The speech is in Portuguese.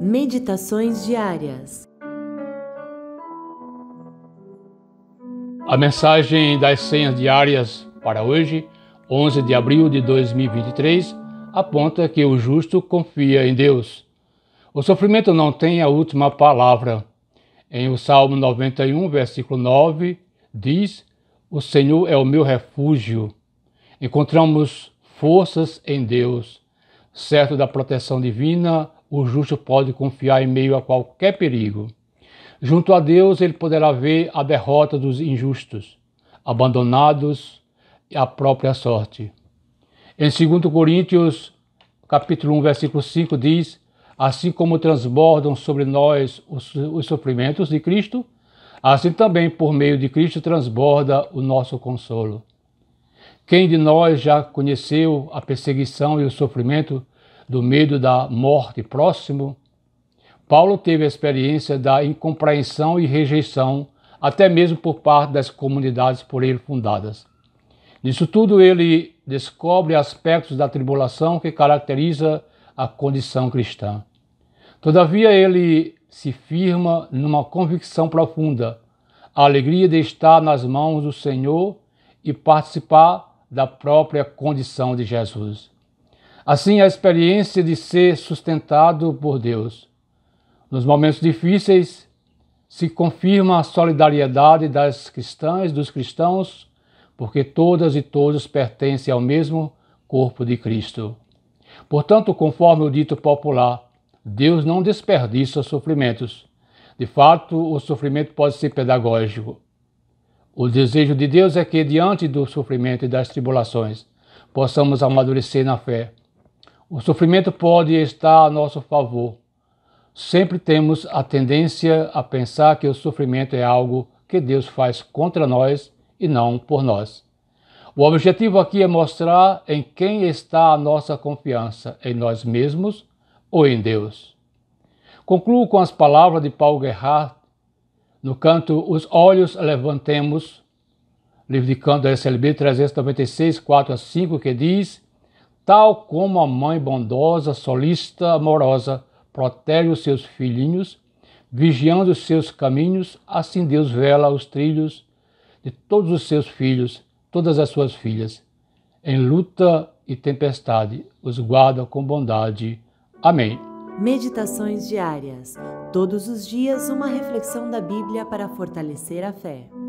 Meditações diárias. A mensagem das senhas diárias para hoje, 11 de abril de 2023, aponta que o justo confia em Deus. O sofrimento não tem a última palavra. Em o Salmo 91, versículo 9, diz: O Senhor é o meu refúgio. Encontramos forças em Deus, certo da proteção divina o justo pode confiar em meio a qualquer perigo. Junto a Deus, ele poderá ver a derrota dos injustos, abandonados à própria sorte. Em 2 Coríntios, capítulo 1, versículo 5 diz: Assim como transbordam sobre nós os sofrimentos de Cristo, assim também por meio de Cristo transborda o nosso consolo. Quem de nós já conheceu a perseguição e o sofrimento do medo da morte próximo, Paulo teve a experiência da incompreensão e rejeição, até mesmo por parte das comunidades por ele fundadas. Nisso tudo, ele descobre aspectos da tribulação que caracteriza a condição cristã. Todavia, ele se firma numa convicção profunda, a alegria de estar nas mãos do Senhor e participar da própria condição de Jesus. Assim, a experiência de ser sustentado por Deus. Nos momentos difíceis, se confirma a solidariedade das cristãs, dos cristãos, porque todas e todos pertencem ao mesmo corpo de Cristo. Portanto, conforme o dito popular, Deus não desperdiça sofrimentos. De fato, o sofrimento pode ser pedagógico. O desejo de Deus é que, diante do sofrimento e das tribulações, possamos amadurecer na fé, o sofrimento pode estar a nosso favor. Sempre temos a tendência a pensar que o sofrimento é algo que Deus faz contra nós e não por nós. O objetivo aqui é mostrar em quem está a nossa confiança, em nós mesmos ou em Deus. Concluo com as palavras de Paulo Gerhardt no canto Os Olhos Levantemos, livro de canto SLB 396, 4 a 5, que diz: tal como a mãe bondosa, solista, amorosa, protege os seus filhinhos, vigiando os seus caminhos, assim Deus vela os trilhos de todos os seus filhos, todas as suas filhas. Em luta e tempestade, os guarda com bondade. Amém. Meditações diárias. Todos os dias, uma reflexão da Bíblia para fortalecer a fé.